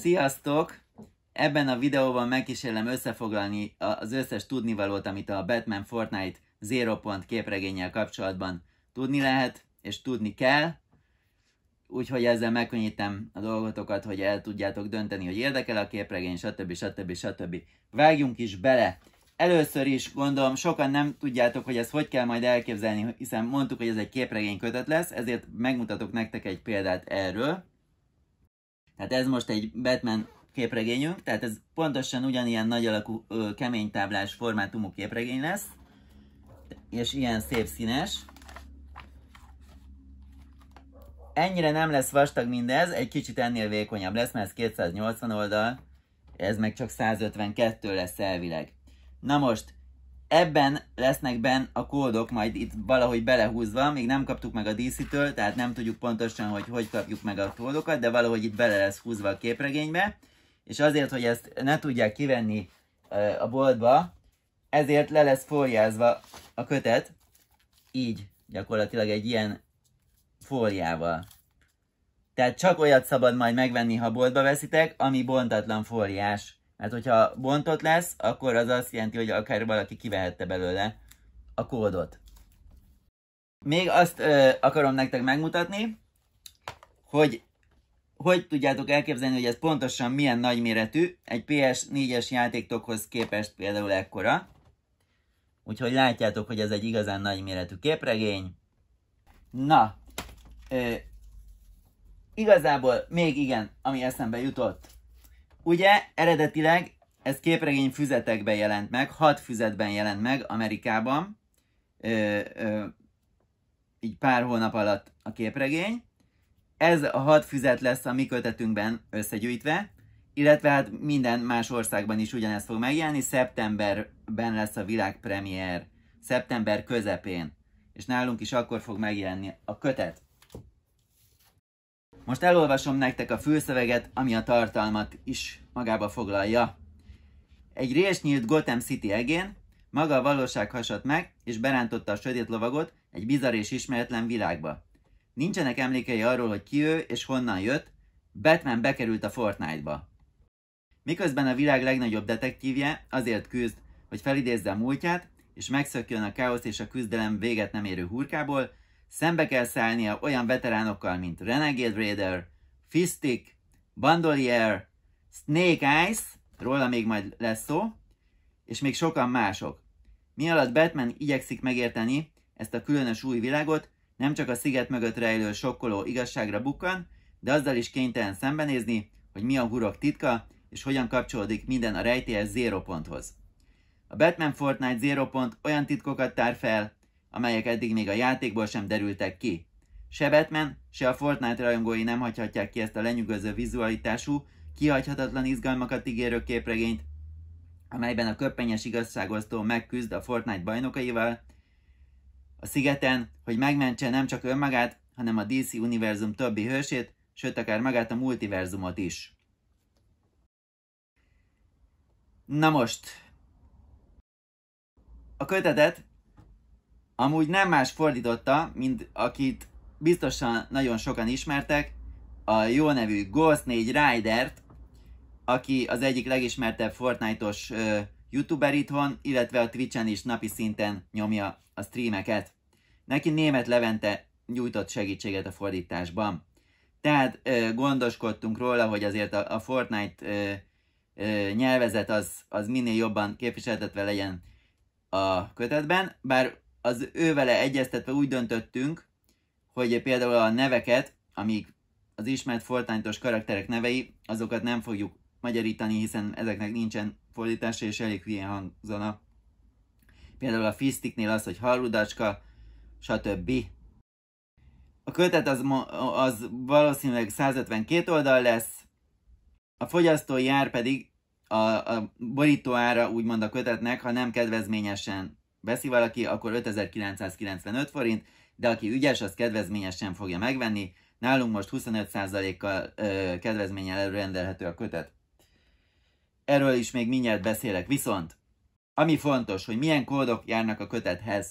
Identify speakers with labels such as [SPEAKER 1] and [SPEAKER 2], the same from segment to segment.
[SPEAKER 1] Sziasztok! Ebben a videóban megkísérlem összefoglalni az összes tudnivalót, amit a Batman Fortnite Zero Point képregényel kapcsolatban tudni lehet, és tudni kell. Úgyhogy ezzel megkönnyítem a dolgotokat, hogy el tudjátok dönteni, hogy érdekel a képregény, stb. stb. stb. Vágjunk is bele! Először is gondolom, sokan nem tudjátok, hogy ezt hogy kell majd elképzelni, hiszen mondtuk, hogy ez egy képregény kötet lesz, ezért megmutatok nektek egy példát erről. Tehát ez most egy Batman képregényünk, tehát ez pontosan ugyanilyen nagy alakú ö, kemény táblás formátumú képregény lesz, és ilyen szép színes. Ennyire nem lesz vastag mindez, egy kicsit ennél vékonyabb lesz, mert ez 280 oldal, ez meg csak 152 lesz elvileg. Na most, Ebben lesznek benne a kódok majd itt valahogy belehúzva, még nem kaptuk meg a DC-től, tehát nem tudjuk pontosan, hogy hogy kapjuk meg a kódokat, de valahogy itt bele lesz húzva a képregénybe. És azért, hogy ezt ne tudják kivenni eh, a boltba, ezért le lesz fóliázva a kötet, így gyakorlatilag egy ilyen fóliával. Tehát csak olyat szabad majd megvenni, ha boltba veszitek, ami bontatlan fóliás. Mert hát, hogyha bontott lesz, akkor az azt jelenti, hogy akár valaki kivehette belőle a kódot. Még azt ö, akarom nektek megmutatni, hogy hogy tudjátok elképzelni, hogy ez pontosan milyen nagyméretű, egy PS4-es játéktokhoz képest például ekkora. Úgyhogy látjátok, hogy ez egy igazán nagyméretű képregény. Na, ö, igazából még igen, ami eszembe jutott, Ugye eredetileg ez képregény füzetekben jelent meg, hat füzetben jelent meg Amerikában, ö, ö, így pár hónap alatt a képregény. Ez a hat füzet lesz a mi kötetünkben összegyűjtve, illetve hát minden más országban is ugyanezt fog megjelenni. Szeptemberben lesz a világpremiér, szeptember közepén, és nálunk is akkor fog megjelenni a kötet. Most elolvasom nektek a főszöveget, ami a tartalmat is magába foglalja. Egy rés nyílt Gotham City egén, maga a valóság hasadt meg, és berántotta a sötét lovagot egy bizarr és ismeretlen világba. Nincsenek emlékei arról, hogy ki ő és honnan jött, Batman bekerült a Fortnite-ba. Miközben a világ legnagyobb detektívje azért küzd, hogy felidézze a múltját, és megszökjön a káosz és a küzdelem véget nem érő hurkából, Szembe kell szállnia olyan veteránokkal, mint Renegade Raider, Fistic, Bandolier, Snake Eyes, róla még majd lesz szó, és még sokan mások. Mi alatt Batman igyekszik megérteni ezt a különös új világot, nem csak a sziget mögött rejlő sokkoló igazságra bukkan, de azzal is kénytelen szembenézni, hogy mi a hurok titka, és hogyan kapcsolódik minden a rejtélyes zero ponthoz. A Batman Fortnite Zero Pont olyan titkokat tár fel, amelyek eddig még a játékból sem derültek ki. Se Batman, se a Fortnite rajongói nem hagyhatják ki ezt a lenyűgöző vizualitású, kihagyhatatlan izgalmakat ígérő képregényt, amelyben a köppenyes igazságosztó megküzd a Fortnite bajnokaival a szigeten, hogy megmentse nem csak önmagát, hanem a DC univerzum többi hősét, sőt akár magát a multiverzumot is. Na most, a kötetet Amúgy nem más fordította, mint akit biztosan nagyon sokan ismertek, a jó nevű Ghost 4 Rider-t, aki az egyik legismertebb Fortnite-os ö, youtuber itthon, illetve a Twitch-en is napi szinten nyomja a streameket. Neki német Levente nyújtott segítséget a fordításban. Tehát ö, gondoskodtunk róla, hogy azért a, a Fortnite ö, ö, nyelvezet az, az minél jobban képviseltetve legyen a kötetben, bár az ővele egyeztetve úgy döntöttünk, hogy például a neveket, amik az ismert fortánytos karakterek nevei, azokat nem fogjuk magyarítani, hiszen ezeknek nincsen fordítása, és elég hülyén hangzana. Például a fisztiknél az, hogy harudacska, stb. A kötet az, az valószínűleg 152 oldal lesz, a fogyasztói ár pedig a, a borító ára úgymond a kötetnek, ha nem kedvezményesen veszi valaki, akkor 5995 forint, de aki ügyes, az kedvezményesen fogja megvenni. Nálunk most 25%-kal ö, kedvezménnyel előrendelhető a kötet. Erről is még mindjárt beszélek, viszont ami fontos, hogy milyen kódok járnak a kötethez.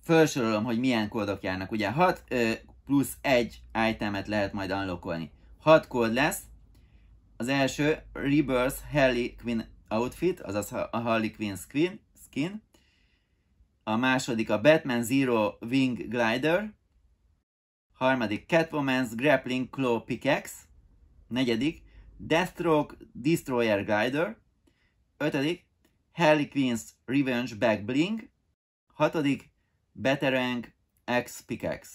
[SPEAKER 1] Felsorolom, hogy milyen kódok járnak. Ugye 6 ö, plusz 1 itemet lehet majd unlockolni. 6 kód lesz. Az első Rebirth Harley Quinn outfit, azaz a Harley Quinn skin, skin. A második a Batman Zero Wing Glider. Harmadik Catwoman's Grappling Claw Pickaxe. Negyedik Deathstroke Destroyer Glider. Ötödik Harley Quinn's Revenge Back Bling. Hatodik Batarang X Pickaxe.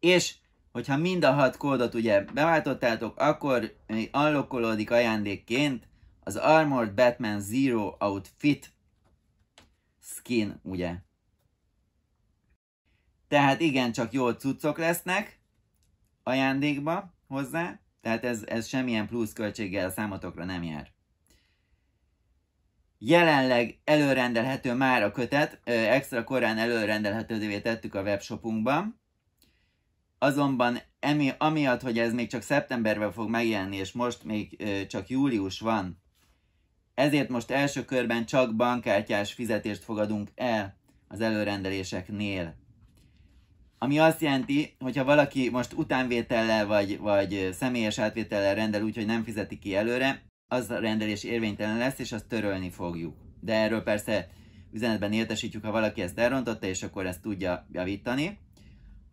[SPEAKER 1] És hogyha mind a hat kódot ugye beváltottátok, akkor unlockolódik ajándékként az Armored Batman Zero Outfit skin, ugye. Tehát igen, csak jó cuccok lesznek ajándékba hozzá, tehát ez, ez semmilyen plusz költséggel számotokra nem jár. Jelenleg előrendelhető már a kötet, extra korán előrendelhetővé tettük a webshopunkban, Azonban emi, amiatt, hogy ez még csak szeptemberben fog megjelenni, és most még ö, csak július van, ezért most első körben csak bankkártyás fizetést fogadunk el az előrendeléseknél. Ami azt jelenti, hogyha valaki most utánvétellel vagy, vagy személyes átvétellel rendel úgy, hogy nem fizeti ki előre, az a rendelés érvénytelen lesz, és azt törölni fogjuk. De erről persze üzenetben értesítjük, ha valaki ezt elrontotta, és akkor ezt tudja javítani.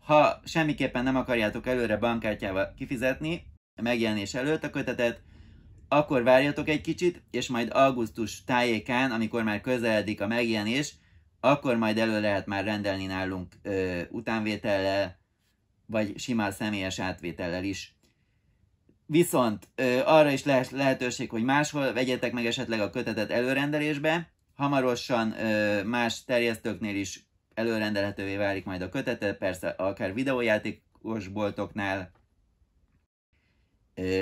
[SPEAKER 1] Ha semmiképpen nem akarjátok előre bankkártyával kifizetni, megjelenés előtt a kötetet, akkor várjatok egy kicsit, és majd augusztus tájékán, amikor már közeledik a megjelenés, akkor majd elő lehet már rendelni nálunk ö, utánvétellel, vagy simán személyes átvétellel is. Viszont ö, arra is lehet lehetőség, hogy máshol vegyetek meg esetleg a kötetet előrendelésbe, hamarosan ö, más terjesztőknél is előrendelhetővé válik majd a kötete, persze akár videójátékos boltoknál,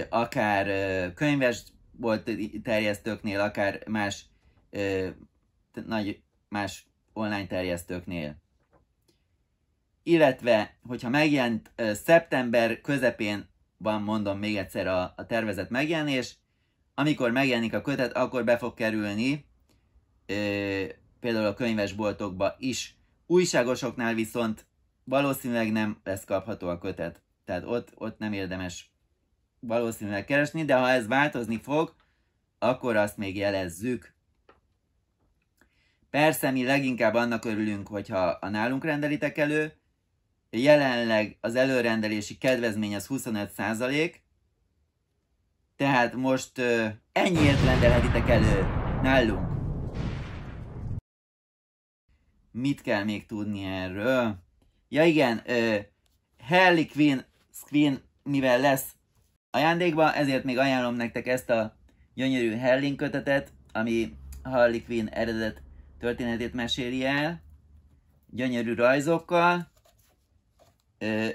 [SPEAKER 1] akár könyves volt terjesztőknél, akár más nagy más online terjesztőknél. Illetve, hogyha megjelent szeptember közepén van, mondom még egyszer a, a tervezett megjelenés, amikor megjelenik a kötet, akkor be fog kerülni például a könyvesboltokba is Újságosoknál viszont valószínűleg nem lesz kapható a kötet. Tehát ott, ott nem érdemes valószínűleg keresni, de ha ez változni fog, akkor azt még jelezzük. Persze mi leginkább annak örülünk, hogyha a nálunk rendelitek elő. Jelenleg az előrendelési kedvezmény az 25 százalék, tehát most ennyiért rendelhetitek elő nálunk. Mit kell még tudni erről? Ja igen, uh, Harley Quinn, screen, mivel lesz ajándékba, ezért még ajánlom nektek ezt a gyönyörű Hellin kötetet, ami Harley Quinn eredet történetét meséli el, gyönyörű rajzokkal.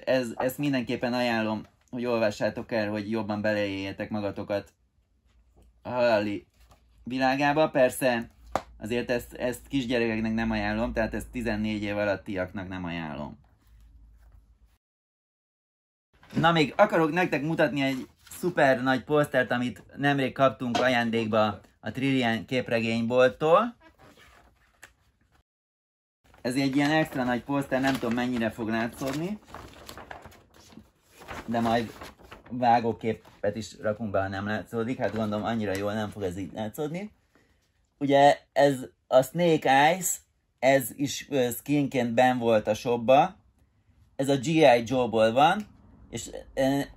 [SPEAKER 1] Ez, ezt mindenképpen ajánlom, hogy olvassátok el, hogy jobban beleéljetek magatokat a Harley világába. Persze Azért ezt, ezt kisgyerekeknek nem ajánlom, tehát ezt 14 év alattiaknak nem ajánlom. Na még akarok nektek mutatni egy szuper nagy posztert, amit nemrég kaptunk ajándékba a Trillian képregényboltól. Ez egy ilyen extra nagy poszter, nem tudom mennyire fog látszódni. De majd vágóképet is rakunk be, ha nem látszódik. Hát gondolom annyira jól nem fog ez így látszódni ugye ez a Snake Eyes, ez is skinként ben volt a shopba, ez a G.I. Joe-ból van, és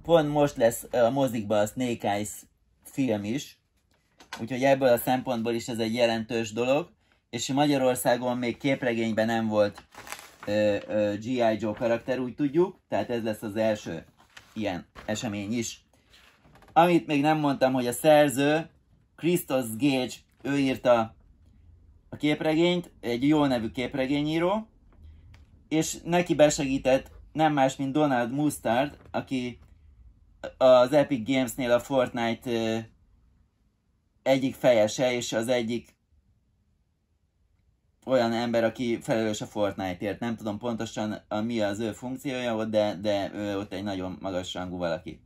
[SPEAKER 1] pont most lesz a mozikba a Snake Eyes film is, úgyhogy ebből a szempontból is ez egy jelentős dolog, és Magyarországon még képregényben nem volt G.I. Joe karakter, úgy tudjuk, tehát ez lesz az első ilyen esemény is. Amit még nem mondtam, hogy a szerző Christos Gage ő írta a képregényt, egy jó nevű képregényíró, és neki besegített nem más, mint Donald Mustard, aki az Epic Games-nél a Fortnite egyik fejese, és az egyik olyan ember, aki felelős a Fortnite-ért. Nem tudom pontosan a, mi az ő funkciója ott, de, de ő ott egy nagyon magas rangú valaki.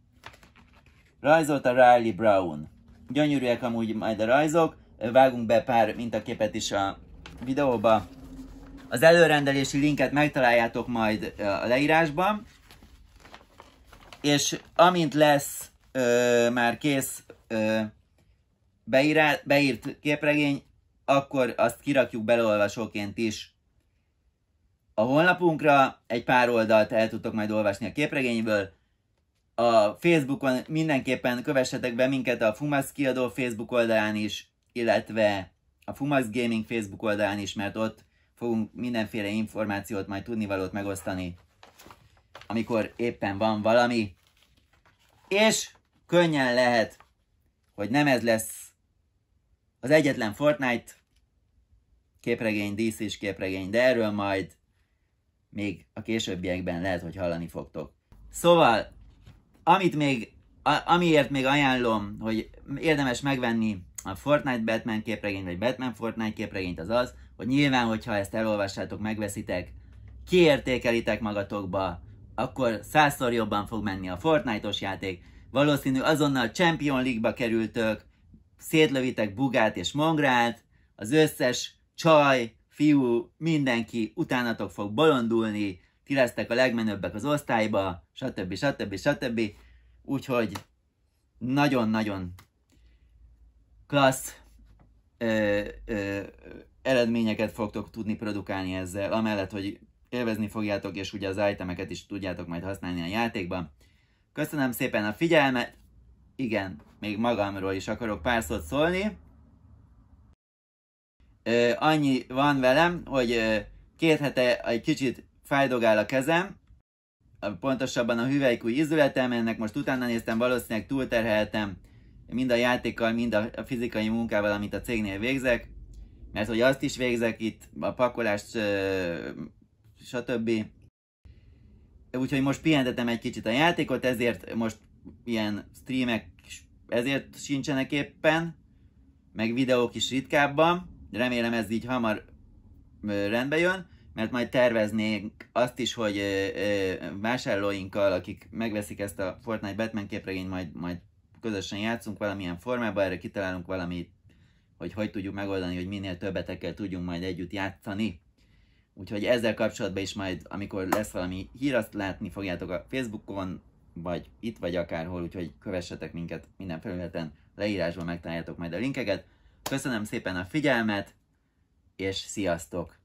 [SPEAKER 1] Rajzolt a Riley Brown. Gyönyörűek amúgy majd a rajzok vágunk be pár mintaképet is a videóba. Az előrendelési linket megtaláljátok majd a leírásban. És amint lesz ö, már kész ö, beírá, beírt képregény, akkor azt kirakjuk belolvasóként is a honlapunkra. Egy pár oldalt el tudtok majd olvasni a képregényből. A Facebookon mindenképpen kövessetek be minket a Fumasz kiadó Facebook oldalán is, illetve a Fumax Gaming Facebook oldalán is, mert ott fogunk mindenféle információt, majd tudnivalót megosztani, amikor éppen van valami. És könnyen lehet, hogy nem ez lesz az egyetlen Fortnite képregény, DC-s képregény, de erről majd még a későbbiekben lehet, hogy hallani fogtok. Szóval, amit még, a, amiért még ajánlom, hogy érdemes megvenni a Fortnite Batman képregény, vagy Batman Fortnite képregényt az az, hogy nyilván, hogyha ezt elolvassátok, megveszitek, kiértékelitek magatokba, akkor százszor jobban fog menni a Fortnite-os játék, valószínű azonnal Champion League-ba kerültök, szétlövitek Bugát és Mongrát, az összes csaj, fiú, mindenki utánatok fog bolondulni, ti lesztek a legmenőbbek az osztályba, stb. stb. stb. stb. Úgyhogy nagyon-nagyon klassz ö, ö, eredményeket fogtok tudni produkálni ezzel, amellett, hogy élvezni fogjátok, és ugye az itemeket is tudjátok majd használni a játékban. Köszönöm szépen a figyelmet! Igen, még magamról is akarok pár szót szólni. Ö, annyi van velem, hogy ö, két hete egy kicsit fájdogál a kezem, pontosabban a hüvelykúj izzületem, ennek most utána néztem, valószínűleg túlterheltem mind a játékkal, mind a fizikai munkával, amit a cégnél végzek, mert hogy azt is végzek itt, a pakolást, stb. Úgyhogy most pihentetem egy kicsit a játékot, ezért most ilyen streamek ezért sincsenek éppen, meg videók is ritkábban, remélem ez így hamar rendbe jön, mert majd terveznénk azt is, hogy vásárlóinkkal, akik megveszik ezt a Fortnite Batman képregényt, majd, majd közösen játszunk valamilyen formában, erre kitalálunk valamit, hogy hogy tudjuk megoldani, hogy minél többetekkel tudjunk majd együtt játszani. Úgyhogy ezzel kapcsolatban is majd, amikor lesz valami hír, azt látni fogjátok a Facebookon, vagy itt, vagy akárhol, úgyhogy kövessetek minket minden felületen, leírásban megtaláljátok majd a linkeket. Köszönöm szépen a figyelmet, és sziasztok!